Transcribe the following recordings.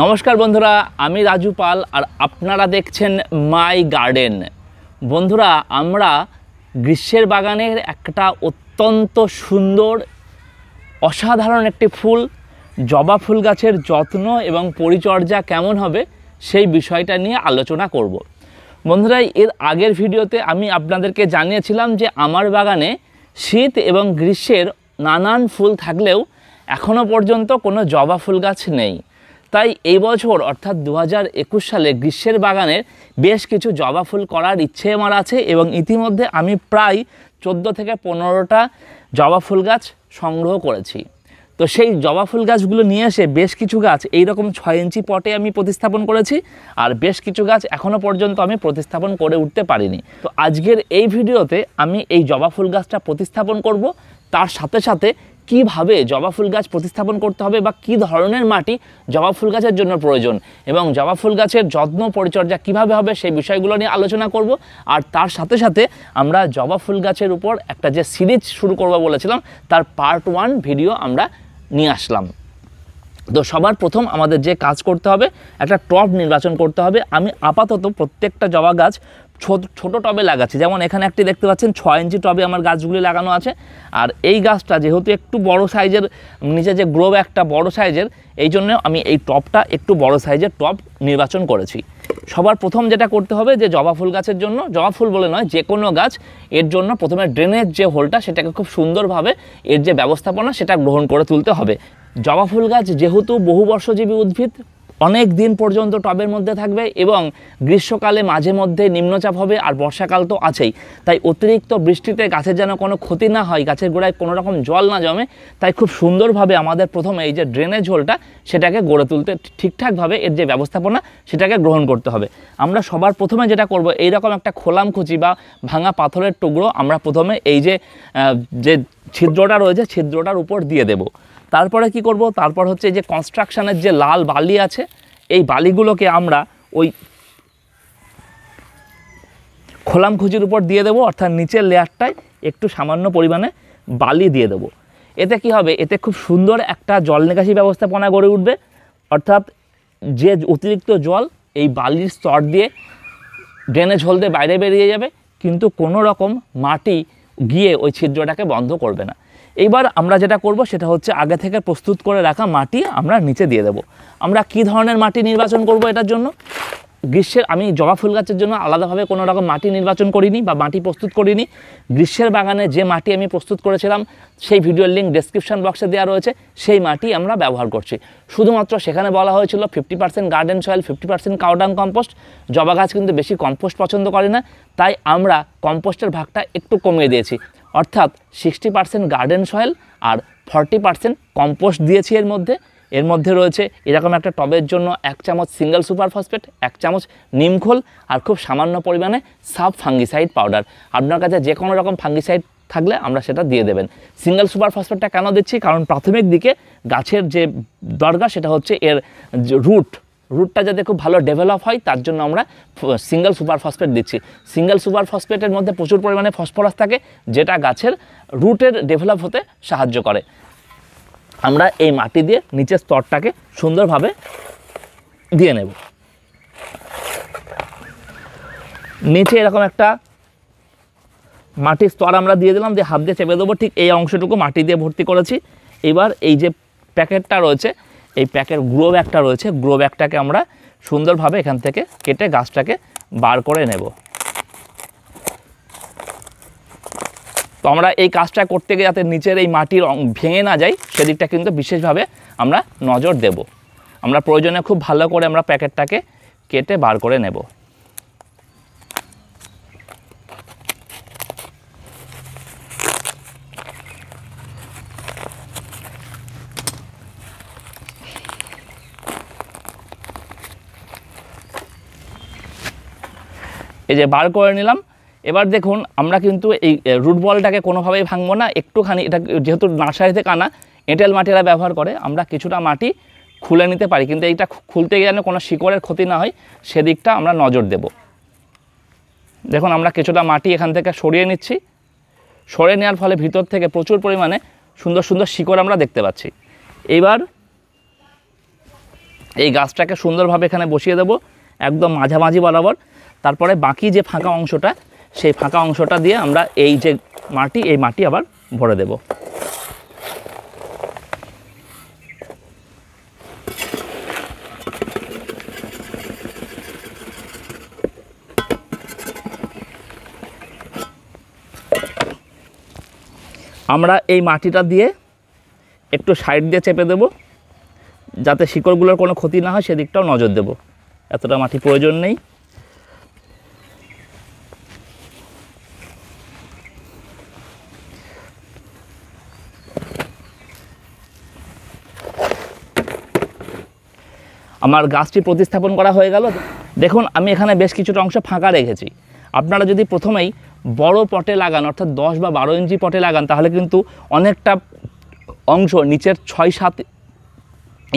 নমস্কার বন্ধুরা আমি রাজু পাল আর আপনারা দেখছেন মাই গার্ডেন বন্ধুরা আমরা গ্রীষ্মের বাগানের একটা অত্যন্ত সুন্দর অসাধারণ একটি ফুল জবা ফুল গাছের যত্ন এবং পরিচর্যা কেমন হবে সেই বিষয়টা নিয়ে আলোচনা করব। বন্ধুরা এর আগের ভিডিওতে আমি আপনাদেরকে জানিয়েছিলাম যে আমার বাগানে শীত এবং গ্রীষ্মের নানান ফুল থাকলেও এখনও পর্যন্ত কোনো জবা ফুল গাছ নেই তাই এই বছর অর্থাৎ দু সালে গ্রীষ্মের বাগানের বেশ কিছু জবা ফুল করার ইচ্ছে আমার আছে এবং ইতিমধ্যে আমি প্রায় চোদ্দো থেকে পনেরোটা জবা ফুল গাছ সংগ্রহ করেছি তো সেই জবা ফুল গাছগুলো নিয়ে এসে বেশ কিছু গাছ এই রকম ছয় ইঞ্চি পটে আমি প্রতিস্থাপন করেছি আর বেশ কিছু গাছ এখনও পর্যন্ত আমি প্রতিস্থাপন করে উঠতে পারিনি তো আজকের এই ভিডিওতে আমি এই জবা ফুল গাছটা প্রতিস্থাপন করব তার সাথে সাথে কিভাবে জবা ফুল গাছ প্রতিস্থাপন করতে হবে বা কি ধরনের মাটি জবা ফুল গাছের জন্য প্রয়োজন এবং জবা ফুল গাছের যত্ন পরিচর্যা কিভাবে হবে সেই বিষয়গুলো নিয়ে আলোচনা করব আর তার সাথে সাথে আমরা জবা ফুল গাছের উপর একটা যে সিরিজ শুরু করব বলেছিলাম তার পার্ট ওয়ান ভিডিও আমরা নিয়ে আসলাম তো সবার প্রথম আমাদের যে কাজ করতে হবে একটা টপ নির্বাচন করতে হবে আমি আপাতত প্রত্যেকটা জবা গাছ ছোট ছোট টবে লাগাচ্ছি যেমন এখানে একটি দেখতে পাচ্ছেন ছ ইঞ্চি টবে আমার গাছগুলি লাগানো আছে আর এই গাছটা যেহেতু একটু বড় সাইজের নিচে যে গ্রোভ একটা বড় সাইজের এই জন্য আমি এই টপটা একটু বড় সাইজের টপ নির্বাচন করেছি সবার প্রথম যেটা করতে হবে যে জবা ফুল গাছের জন্য জবা ফুল বলে নয় যে কোনো গাছ এর জন্য প্রথমে ড্রেনের যে হোলটা সেটাকে খুব সুন্দরভাবে এর যে ব্যবস্থাপনা সেটা গ্রহণ করে তুলতে হবে জবা ফুল গাছ যেহেতু বহু বর্ষজীবী উদ্ভিদ অনেক দিন পর্যন্ত টবের মধ্যে থাকবে এবং গ্রীষ্মকালে মাঝে মধ্যে নিম্নচাপ হবে আর বর্ষাকাল তো আছেই তাই অতিরিক্ত বৃষ্টিতে গাছের যেন কোনো ক্ষতি না হয় গাছের গোড়ায় কোনো রকম জল না জমে তাই খুব সুন্দরভাবে আমাদের প্রথমে এই যে ড্রেনেজ হোলটা সেটাকে গড়ে তুলতে ঠিকঠাকভাবে এর যে ব্যবস্থাপনা সেটাকে গ্রহণ করতে হবে আমরা সবার প্রথমে যেটা করব এই রকম একটা খোলামখুচি বা ভাঙা পাথরের টুকরো আমরা প্রথমে এই যে যে ছিদ্রটা রয়েছে ছিদ্রটার উপর দিয়ে দেব তারপরে কি করব তারপর হচ্ছে যে কনস্ট্রাকশানের যে লাল বালি আছে এই বালিগুলোকে আমরা ওই খোলামখুচির উপর দিয়ে দেবো অর্থাৎ নিচের লেয়ারটায় একটু সামান্য পরিমাণে বালি দিয়ে দেবো এতে কি হবে এতে খুব সুন্দর একটা জল নিকাশি ব্যবস্থাপনা গড়ে উঠবে অর্থাৎ যে অতিরিক্ত জল এই বালির স্তর দিয়ে ড্রেনেজ ঝলতে বাইরে বেরিয়ে যাবে কিন্তু কোনো রকম মাটি গিয়ে ওই ছিদ্রটাকে বন্ধ করবে না এইবার আমরা যেটা করব সেটা হচ্ছে আগে থেকে প্রস্তুত করে রাখা মাটি আমরা নিচে দিয়ে দেব আমরা কি ধরনের মাটি নির্বাচন করব এটার জন্য গ্রীষ্মের আমি জবা ফুল গাছের জন্য আলাদাভাবে কোনো রকম মাটি নির্বাচন করিনি বা মাটি প্রস্তুত করিনি গ্রীষ্মের বাগানে যে মাটি আমি প্রস্তুত করেছিলাম সেই ভিডিওর লিঙ্ক ডেসক্রিপশন বক্সে দেওয়া রয়েছে সেই মাটি আমরা ব্যবহার করছি শুধুমাত্র সেখানে বলা হয়েছিল fifty percent garden soil fifty percent cow dung compost জবা গাছ কিন্তু বেশি কম্পোস্ট পছন্দ করে না তাই আমরা কম্পোস্টের ভাগটা একটু কমিয়ে দিয়েছি অর্থাৎ সিক্সটি পার্সেন্ট গার্ডেন সয়েল আর ফর্টি পার্সেন্ট কম্পোস্ট দিয়েছি এর মধ্যে এর মধ্যে রয়েছে এরকম একটা টবের জন্য এক চামচ সিঙ্গেল সুপার ফসফেট এক চামচ নিমখোল আর খুব সামান্য পরিমাণে সাব ফাঙ্গিসাইড পাউডার আপনার কাছে যে কোনো রকম ফাঙ্গিসাইড থাকলে আমরা সেটা দিয়ে দেবেন সিঙ্গেল সুপার ফসফেটটা কেন দিচ্ছি কারণ প্রাথমিক দিকে গাছের যে দরকার সেটা হচ্ছে এর রুট রুটটা যাতে খুব ভালো ডেভেলপ হয় তার জন্য আমরা সিঙ্গেল সুপার ফসফেট দিচ্ছি সিঙ্গেল সুপার ফসফেটের মধ্যে প্রচুর পরিমাণে ফসফরাস থাকে যেটা গাছের রুটের ডেভেলপ হতে সাহায্য করে আমরা এই মাটি দিয়ে নিচের স্তরটাকে সুন্দরভাবে দিয়ে নেব নিচে এরকম একটা মাটির স্তর আমরা দিয়ে দিলাম দিয়ে হাত দিয়ে চেপে দেবো ঠিক এই অংশটুকু মাটি দিয়ে ভর্তি করেছি এবার এই যে প্যাকেটটা রয়েছে এই প্যাকেট গ্রো ব্যাগটা রয়েছে গ্রো ব্যাগটাকে আমরা সুন্দরভাবে এখান থেকে কেটে গাছটাকে বার করে নেব তো আমরা এই কাজটা করতে গিয়ে যাতে নিচের এই মাটির ভেঙে না যায় সেদিকটা কিন্তু বিশেষভাবে আমরা নজর দেব আমরা প্রয়োজনে খুব ভালো করে আমরা প্যাকেটটাকে কেটে বার করে নেব এই যে বার করে নিলাম এবার দেখুন আমরা কিন্তু এই রুট বলটাকে কোনোভাবেই ভাঙবো না একটুখানি এটা যেহেতু নার্সারি থেকে আনা এঁটেল মাটিরা ব্যবহার করে আমরা কিছুটা মাটি খুলে নিতে পারি কিন্তু এইটা খুলতে গিয়ে যেন কোনো শিকড়ের ক্ষতি না হয় সেদিকটা আমরা নজর দেব দেখুন আমরা কিছুটা মাটি এখান থেকে সরিয়ে নিচ্ছি সরিয়ে নেওয়ার ফলে ভিতর থেকে প্রচুর পরিমাণে সুন্দর সুন্দর শিকড় আমরা দেখতে পাচ্ছি এইবার এই গাছটাকে সুন্দরভাবে এখানে বসিয়ে দেব একদম মাঝামাঝি বরাবর তারপরে বাকি যে ফাঁকা অংশটা সেই ফাঁকা অংশটা দিয়ে আমরা এই যে মাটি এই মাটি আবার ভরে দেব আমরা এই মাটিটা দিয়ে একটু সাইড দিয়ে চেপে দেব যাতে শিকড়গুলোর কোনো ক্ষতি না হয় সেদিকটাও নজর দেব এতটা মাটি প্রয়োজন নেই আমার গাছটি প্রতিস্থাপন করা হয়ে গেল দেখুন আমি এখানে বেশ কিছুটা অংশ ফাঁকা রেখেছি আপনারা যদি প্রথমেই বড় পটে লাগান অর্থাৎ দশ বা বারো ইঞ্চি পটে লাগান তাহলে কিন্তু অনেকটা অংশ নিচের ছয় সাত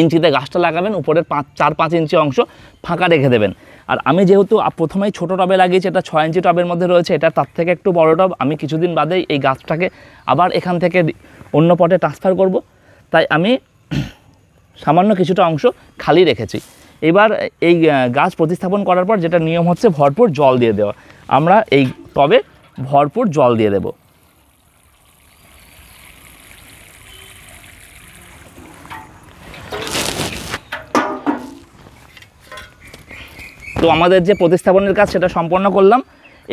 ইঞ্চিতে গাছটা লাগাবেন উপরের পাঁচ চার পাঁচ ইঞ্চি অংশ ফাঁকা রেখে দেবেন আর আমি যেহেতু প্রথমেই ছোটো টবে লাগিয়েছি এটা ছয় ইঞ্চি টবের মধ্যে রয়েছে এটা তার থেকে একটু বড় টব আমি কিছুদিন বাদেই এই গাছটাকে আবার এখান থেকে অন্য পটে ট্রান্সফার করব তাই আমি সামান্য কিছুটা অংশ খালি রেখেছি এবার এই গাছ প্রতিস্থাপন করার পর যেটা নিয়ম হচ্ছে ভরপুর জল দিয়ে দেওয়া আমরা এই তবে ভরপুর জল দিয়ে দেব তো আমাদের যে প্রতিস্থাপনের কাজ সেটা সম্পন্ন করলাম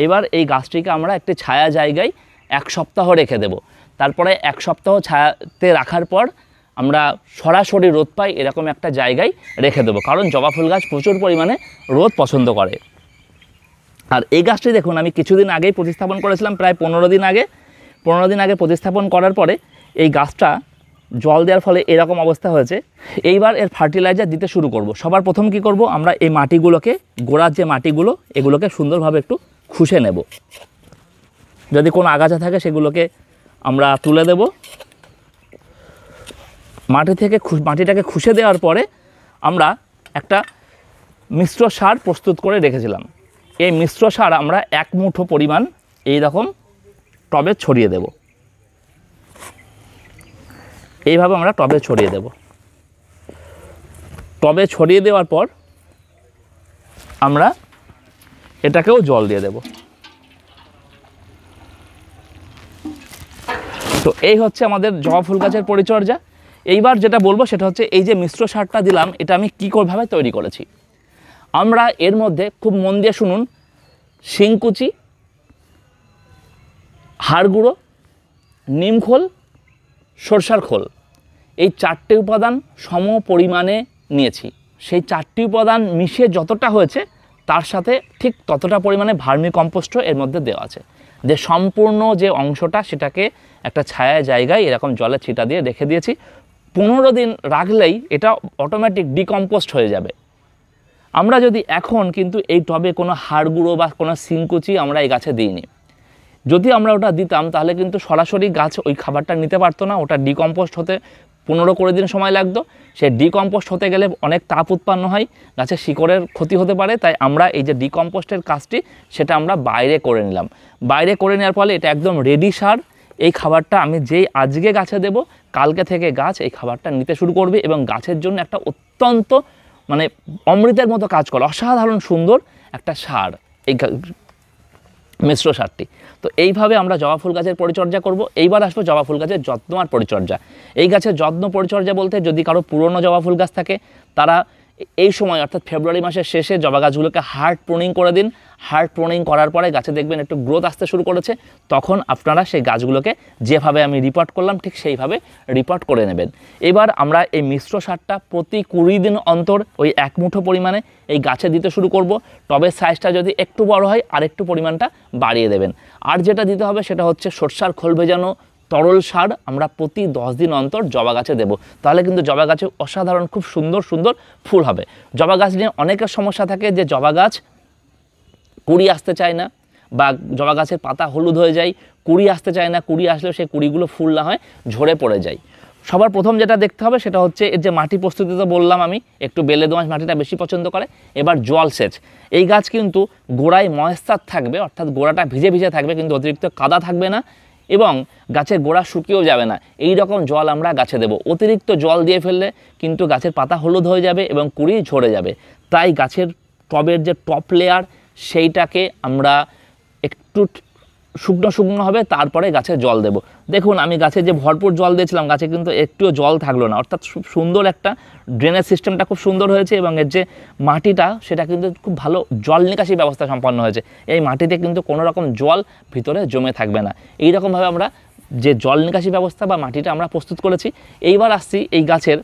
এবার এই গাছটিকে আমরা একটি ছায়া জায়গায় এক সপ্তাহ রেখে দেব তারপরে এক সপ্তাহ ছায়াতে রাখার পর আমরা সরাসরি রোদ পাই এরকম একটা জায়গায় রেখে দেবো কারণ জবা ফুল গাছ প্রচুর পরিমাণে রোদ পছন্দ করে আর এই গাছটি দেখুন আমি কিছুদিন আগেই প্রতিস্থাপন করেছিলাম প্রায় পনেরো দিন আগে পনেরো দিন আগে প্রতিস্থাপন করার পরে এই গাছটা জল দেওয়ার ফলে এরকম অবস্থা হয়েছে এইবার এর ফার্টিলাইজার দিতে শুরু করব। সবার প্রথম কি করব আমরা এই মাটিগুলোকে গোড়ার যে মাটিগুলো এগুলোকে সুন্দরভাবে একটু খুশে নেব যদি কোনো আগাছা থাকে সেগুলোকে আমরা তুলে দেব মাটি থেকে মাটিটাকে খুশে দেওয়ার পরে আমরা একটা মিশ্র সার প্রস্তুত করে রেখেছিলাম এই মিশ্র সার আমরা এক মুঠো পরিমাণ এই রকম টবে ছড়িয়ে দেব এইভাবে আমরা টবে ছড়িয়ে দেব টবে ছড়িয়ে দেওয়ার পর আমরা এটাকেও জল দিয়ে দেব তো এই হচ্ছে আমাদের জবা ফুল গাছের পরিচর্যা এইবার যেটা বলবো সেটা হচ্ছে এই যে মিশ্র সারটা দিলাম এটা আমি কী ভাবে তৈরি করেছি আমরা এর মধ্যে খুব মন দিয়ে শুনুন শিংকুচি হাড় গুঁড়ো নিমখোল সরষার খোল এই চারটে উপাদান সম পরিমাণে নিয়েছি সেই চারটি উপাদান মিশিয়ে যতটা হয়েছে তার সাথে ঠিক ততটা পরিমাণে ভার্মি কম্পোস্টও এর মধ্যে দেওয়া আছে যে সম্পূর্ণ যে অংশটা সেটাকে একটা ছায়া জায়গায় এরকম জলে ছিটা দিয়ে রেখে দিয়েছি পনেরো দিন রাখলেই এটা অটোমেটিক ডিকম্পোস্ট হয়ে যাবে আমরা যদি এখন কিন্তু এই টবে কোনো হাড় গুঁড়ো বা কোনো সিংকুচি আমরা এই গাছে দিইনি যদি আমরা ওটা দিতাম তাহলে কিন্তু সরাসরি গাছ ওই খাবারটা নিতে পারতো না ওটা ডিকম্পোস্ট হতে পনেরো কুড়ি দিন সময় লাগতো সে ডিকম্পোস্ট হতে গেলে অনেক তাপ উৎপন্ন হয় গাছের শিকড়ের ক্ষতি হতে পারে তাই আমরা এই যে ডিকম্পোস্টের কাজটি সেটা আমরা বাইরে করে নিলাম বাইরে করে নেওয়ার ফলে এটা একদম রেডি সার এই খাবারটা আমি যেই আজকে গাছে দেব কালকে থেকে গাছ এই খাবারটা নিতে শুরু করবে এবং গাছের জন্য একটা অত্যন্ত মানে অমৃতের মতো কাজ করে অসাধারণ সুন্দর একটা সার এই মিশ্র সারটি তো এইভাবে আমরা জবা ফুল গাছের পরিচর্যা করব এইবার আসবো জবা ফুল গাছের যত্ন আর পরিচর্যা এই গাছের যত্ন পরিচর্যা বলতে যদি কারো পুরনো জবা ফুল গাছ থাকে তারা এই সময় অর্থাৎ ফেব্রুয়ারি মাসের শেষে জবা গাছগুলোকে হার্ড প্রুনিং করে দিন হার্ড প্রোনিং করার পরে গাছে দেখবেন একটু গ্রোথ আসতে শুরু করেছে তখন আপনারা সেই গাছগুলোকে যেভাবে আমি রিপোর্ট করলাম ঠিক সেইভাবে রিপোর্ট করে নেবেন এবার আমরা এই মিশ্র সারটা প্রতি কুড়ি দিন অন্তর ওই এক মুঠো পরিমাণে এই গাছে দিতে শুরু করব টবের সাইজটা যদি একটু বড় হয় আর একটু পরিমাণটা বাড়িয়ে দেবেন আর যেটা দিতে হবে সেটা হচ্ছে সরষার খোল ভেজানো তরল সার আমরা প্রতি দশ দিন অন্তর জবা গাছে দেবো তাহলে কিন্তু জবা গাছে অসাধারণ খুব সুন্দর সুন্দর ফুল হবে জবা গাছ নিয়ে অনেকের সমস্যা থাকে যে জবা গাছ কুড়ি আসতে চায় না বা জবা গাছের পাতা হলুদ হয়ে যায় কুড়ি আসতে চায় না কুড়ি আসলেও সেই কুড়িগুলো ফুল না হয় ঝরে পড়ে যায় সবার প্রথম যেটা দেখতে হবে সেটা হচ্ছে এর যে মাটি প্রস্তুতি তো বললাম আমি একটু বেলে দোমাস মাটিটা বেশি পছন্দ করে এবার জল সেচ এই গাছ কিন্তু গোড়ায় ময়েস্তার থাকবে অর্থাৎ গোড়াটা ভিজে ভিজে থাকবে কিন্তু অতিরিক্ত কাদা থাকবে না এবং গাছের গোড়া শুকিয়েও যাবে না এই রকম জল আমরা গাছে দেব অতিরিক্ত জল দিয়ে ফেললে কিন্তু গাছের পাতা হলুদ হয়ে যাবে এবং কুড়ি ঝরে যাবে তাই গাছের টবের যে টপ লেয়ার সেইটাকে আমরা একটু শুকনো শুকনো হবে তারপরে গাছে জল দেব দেখুন আমি গাছে যে ভরপুর জল দিয়েছিলাম গাছে কিন্তু একটুও জল থাকলো না অর্থাৎ খুব সুন্দর একটা ড্রেনেজ সিস্টেমটা খুব সুন্দর হয়েছে এবং এর যে মাটিটা সেটা কিন্তু খুব ভালো জল নিকাশি ব্যবস্থা সম্পন্ন হয়েছে এই মাটিতে কিন্তু কোনো রকম জল ভিতরে জমে থাকবে না এই রকমভাবে আমরা যে জল নিকাশি ব্যবস্থা বা মাটিটা আমরা প্রস্তুত করেছি এইবার আসছি এই গাছের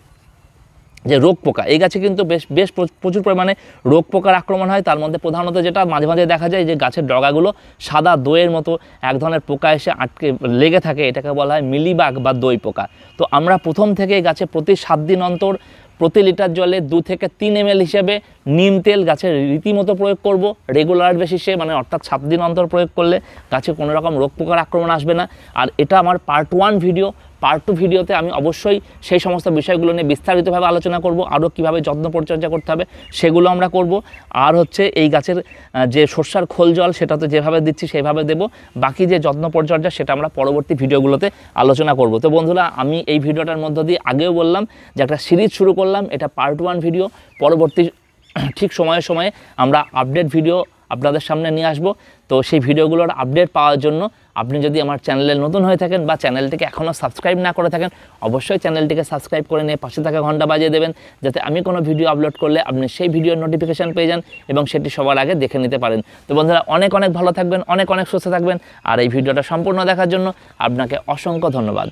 যে রোগ পোকা এই গাছে কিন্তু বেশ বেশ প্রচুর পরিমাণে রোগ পোকার আক্রমণ হয় তার মধ্যে প্রধানত যেটা মাঝে মাঝে দেখা যায় যে গাছের ডগাগুলো সাদা দইয়ের মতো এক ধরনের পোকা এসে আটকে লেগে থাকে এটাকে বলা হয় মিলিবাগ বা দই পোকা তো আমরা প্রথম থেকে গাছে প্রতি সাত দিন অন্তর প্রতি লিটার জলে দু থেকে তিন এম হিসেবে নিম তেল গাছের রীতিমতো প্রয়োগ করব রেগুলার বেসিসে মানে অর্থাৎ সাত দিন অন্তর প্রয়োগ করলে গাছে কোনো রকম রোগ পোকার আক্রমণ আসবে না আর এটা আমার part one video part two ভিডিওতে আমি অবশ্যই সেই সমস্ত বিষয়গুলো নিয়ে বিস্তারিতভাবে আলোচনা করব আরও কীভাবে যত্ন পরিচর্যা করতে হবে সেগুলো আমরা করব আর হচ্ছে এই গাছের যে সর্ষার খোল জল সেটা তো যেভাবে দিচ্ছি সেভাবে দেব বাকি যে যত্ন পরিচর্যা সেটা আমরা পরবর্তী ভিডিওগুলোতে আলোচনা করব তো বন্ধুরা আমি এই ভিডিওটার মধ্য দিয়ে আগেও বললাম যে একটা সিরিজ শুরু করলাম এটা পার্ট ওয়ান ভিডিও পরবর্তী ঠিক সময়ে সময়ে আমরা আপডেট ভিডিও আপনাদের সামনে নিয়ে আসব তো সেই ভিডিওগুলোর আপডেট পাওয়ার জন্য আপনি যদি আমার চ্যানেলে নতুন হয়ে থাকেন বা চ্যানেলটিকে এখনও সাবস্ক্রাইব না করে থাকেন অবশ্যই চ্যানেলটিকে সাবস্ক্রাইব করে নিয়ে পাশে থাকা ঘন্টা বাজিয়ে দেবেন যাতে আমি কোনো ভিডিও আপলোড করলে আপনি সেই ভিডিওর নোটিফিকেশান পেয়ে যান এবং সেটি সবার আগে দেখে নিতে পারেন তো বন্ধুরা অনেক অনেক ভালো থাকবেন অনেক অনেক সুস্থ থাকবেন আর এই ভিডিওটা সম্পূর্ণ দেখার জন্য আপনাকে অসংখ্য ধন্যবাদ